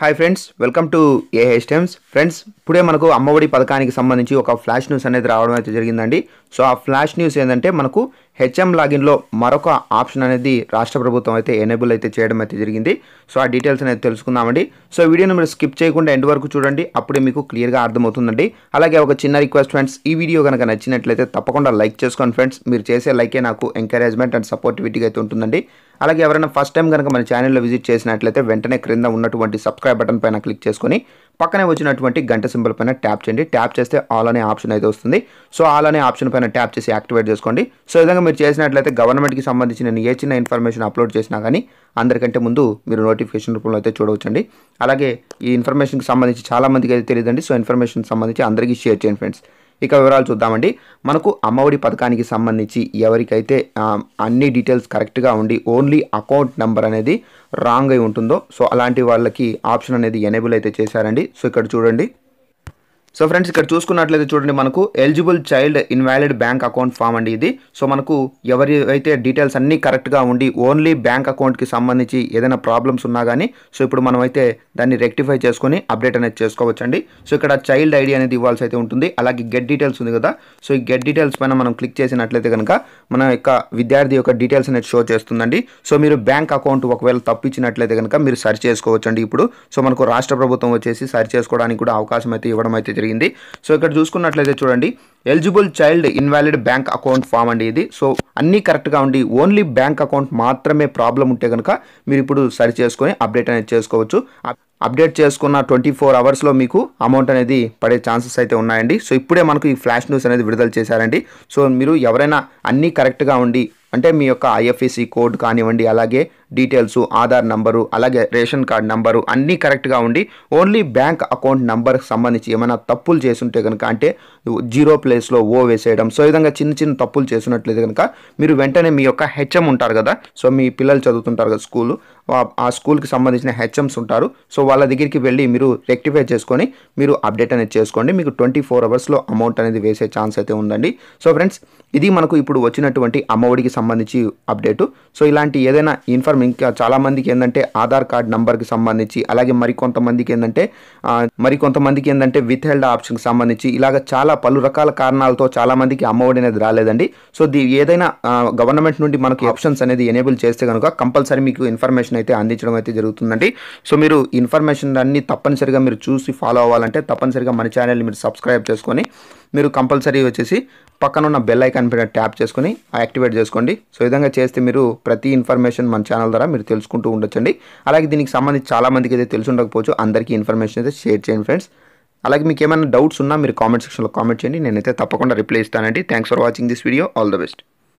hi friends welcome to ఏహే స్టెమ్స్ friends ఇప్పుడే మనకు అమ్మఒడి పథకానికి సంబంధించి ఒక ఫ్లాష్ న్యూస్ అనేది రావడం అయితే జరిగిందండి సో ఆ ఫ్లాష్ న్యూస్ ఏంటంటే మనకు హెచ్ఎం లాగిన్లో మరొక ఆప్షన్ అనేది రాష్ట్ర ప్రభుత్వం అయితే ఎనేబుల్ అయితే చేయడం అయితే జరిగింది సో ఆ డీటెయిల్స్ అనేది తెలుసుకుందామండి సో వీడియోని మీరు స్కిప్ చేయకుండా ఎండ్ వరకు చూడండి అప్పుడే మీకు క్లియర్గా అర్థమవుతుందండి అలాగే ఒక చిన్న రిక్వెస్ట్ ఫ్రెండ్స్ ఈ వీడియో కనుక నచ్చినట్లయితే తప్పకుండా లైక్ చేసుకోండి ఫ్రెండ్స్ మీరు చేసే లైకే నాకు ఎంకరేజ్మెంట్ అండ్ సపోర్టివిటీగా అయితే ఉంటుందండి అలాగే ఎవరైనా ఫస్ట్ టైం కనుక మన ఛానల్లో విజిట్ చేసినట్లయితే వెంటనే క్రింద ఉన్నటువంటి సబ్స్క్రైబ్ బటన్ పైన క్లిక్ చేసుకొని పక్కనే వచ్చినటువంటి గంట సింబల్ పైన ట్యాప్ చేయండి ట్యాప్ చేస్తే ఆల్ అనే ఆప్షన్ అయితే వస్తుంది సో ఆల్ అనే ఆప్షన్ పైన ట్యాప్ చేసి యాక్టివేట్ చేసుకోండి సో విధంగా మీరు చేసినట్లయితే గవర్నమెంట్కి సంబంధించి నేను ఏ చిన్న ఇన్ఫర్మేషన్ అప్లోడ్ చేసినా కానీ అందరికంటే ముందు మీరు నోటిఫికేషన్ రూపంలో అయితే చూడవచ్చండి అలాగే ఈ ఇన్ఫర్మేషన్కి సంబంధించి చాలామందికి అయితే తెలియదండి సో ఇన్ఫర్మేషన్ సంబంధించి అందరికీ షేర్ చేయండి ఫ్రెండ్స్ ఇక వివరాలు చూద్దామండి మనకు అమ్మఒడి పథకానికి సంబంధించి ఎవరికైతే అన్ని డీటెయిల్స్ కరెక్ట్గా ఉండి ఓన్లీ అకౌంట్ నెంబర్ అనేది రాంగ్ అయి ఉంటుందో సో అలాంటి వాళ్ళకి ఆప్షన్ అనేది ఎనేబుల్ అయితే చేశారండి సో ఇక్కడ చూడండి సో ఫ్రెండ్స్ ఇక్కడ చూసుకున్నట్లయితే చూడండి మనకు eligible child invalid bank account form అండి ఇది సో మనకు ఎవరి అయితే డీటెయిల్స్ అన్నీ కరెక్ట్గా ఉండి ఓన్లీ బ్యాంక్ అకౌంట్కి సంబంధించి ఏదైనా ప్రాబ్లమ్స్ ఉన్నా కానీ సో ఇప్పుడు మనం అయితే దాన్ని రెక్టిఫై చేసుకొని అప్డేట్ అనేది చేసుకోవచ్చండి సో ఇక్కడ చైల్డ్ ఐడి అనేది ఇవ్వాల్సి అయితే ఉంటుంది అలాగే గెట్ డీటెయిల్స్ ఉంది కదా సో ఈ గెట్ డీటెయిల్స్ పైన మనం క్లిక్ చేసినట్లయితే కనుక మన యొక్క విద్యార్థి యొక్క డీటెయిల్స్ అనేది షో చేస్తుందండి సో మీరు బ్యాంక్ అకౌంట్ ఒకవేళ తప్పించినట్లయితే కనుక మీరు సర్చ్ చేసుకోవచ్చండి ఇప్పుడు సో మనకు రాష్ట్ర ప్రభుత్వం వచ్చేసి సర్చ్ చేసుకోవడానికి కూడా అవకాశం అయితే ఇవ్వడం అయితే జరిగింది సో ఇక్కడ చూసుకున్నట్లయితే చూడండి eligible child invalid bank account form అండి ఇది సో అన్నీ కరెక్ట్గా ఉండి ఓన్లీ బ్యాంక్ అకౌంట్ మాత్రమే ప్రాబ్లం ఉంటే కనుక మీరు ఇప్పుడు సరి చేసుకొని అప్డేట్ అనేది చేసుకోవచ్చు అప్డేట్ చేసుకున్న ట్వంటీ ఫోర్ అవర్స్లో మీకు అమౌంట్ అనేది పడే ఛాన్సెస్ అయితే ఉన్నాయండి సో ఇప్పుడే మనకు ఈ ఫ్లాష్ న్యూస్ అనేది విడుదల చేశారండి సో మీరు ఎవరైనా అన్నీ కరెక్ట్గా ఉండి అంటే మీ యొక్క ఐఎఫ్ఎస్సి కోడ్ కానివ్వండి అలాగే డీటెయిల్స్ ఆధార్ నంబరు అలాగే రేషన్ కార్డు నంబరు అన్నీ కరెక్ట్గా ఉండి ఓన్లీ బ్యాంక్ అకౌంట్ నంబర్కి సంబంధించి ఏమైనా తప్పులు చేసుంటే కనుక అంటే జీరో ప్లేస్లో ఓ వేసేయడం సో ఈ విధంగా చిన్న చిన్న తప్పులు చేసినట్లయితే కనుక మీరు వెంటనే మీ యొక్క హెచ్ఎం ఉంటారు కదా సో మీ పిల్లలు చదువుతుంటారు కదా స్కూల్ ఆ స్కూల్కి సంబంధించిన హెచ్ఎమ్స్ ఉంటారు సో వాళ్ళ దగ్గరికి వెళ్ళి మీరు రెక్టిఫై చేసుకొని మీరు అప్డేట్ అనేది చేసుకోండి మీకు ట్వంటీ ఫోర్ అవర్స్లో అమౌంట్ అనేది వేసే ఛాన్స్ అయితే ఉందండి సో ఫ్రెండ్స్ ఇది మనకు ఇప్పుడు వచ్చినటువంటి అమ్మఒడికి సంబంధించి అప్డేటు సో ఇలాంటి ఏదైనా ఇన్ఫర్మేషన్ మాత్రం ఇంకా చాలామందికి ఏంటంటే ఆధార్ కార్డ్ కి సంబంధించి అలాగే మరికొంతమందికి ఏంటంటే మరికొంతమందికి ఏంటంటే విత్ హెల్డ్ ఆప్షన్కి సంబంధించి ఇలాగ చాలా పలు రకాల కారణాలతో చాలామందికి అమ్మఒడి అనేది రాలేదండి సో ది ఏదైనా గవర్నమెంట్ నుండి మనకి ఆప్షన్స్ అనేది ఎనేబుల్ చేస్తే కనుక కంపల్సరీ మీకు ఇన్ఫర్మేషన్ అయితే అందించడం అయితే జరుగుతుందండి సో మీరు ఇన్ఫర్మేషన్ అన్ని తప్పనిసరిగా మీరు చూసి ఫాలో అవ్వాలంటే తప్పనిసరిగా మన ఛానల్ మీరు సబ్స్క్రైబ్ చేసుకొని మీరు కంపల్సరీ వచ్చేసి పక్కన ఉన్న బెల్ ఐకాన్ పైన ట్యాప్ చేసుకొని యాక్టివేట్ చేసుకోండి సో విధంగా చేస్తే మీరు ప్రతి ఇన్ఫర్మేషన్ మన ఛానల్ ఛానల్ ద్వారా మీరు తెలుసుకుంటూ ఉండొచ్చండి అలాగే దీనికి సంబంధించి చాలామందికి అయితే తెలుసు ఉండకపోవచ్చు అందరికీ ఇన్ఫర్మేషన్ అయితే షేర్ చేయండి ఫ్రెండ్స్ అలాగే మీకు ఏమైనా డౌట్స్ ఉన్నా మీరు కామెంట్ సెక్షన్లో కామెంట్ చేయండి నేనైతే తప్పకుండా రిప్లై ఇస్తానండి thanks for watching this video all the best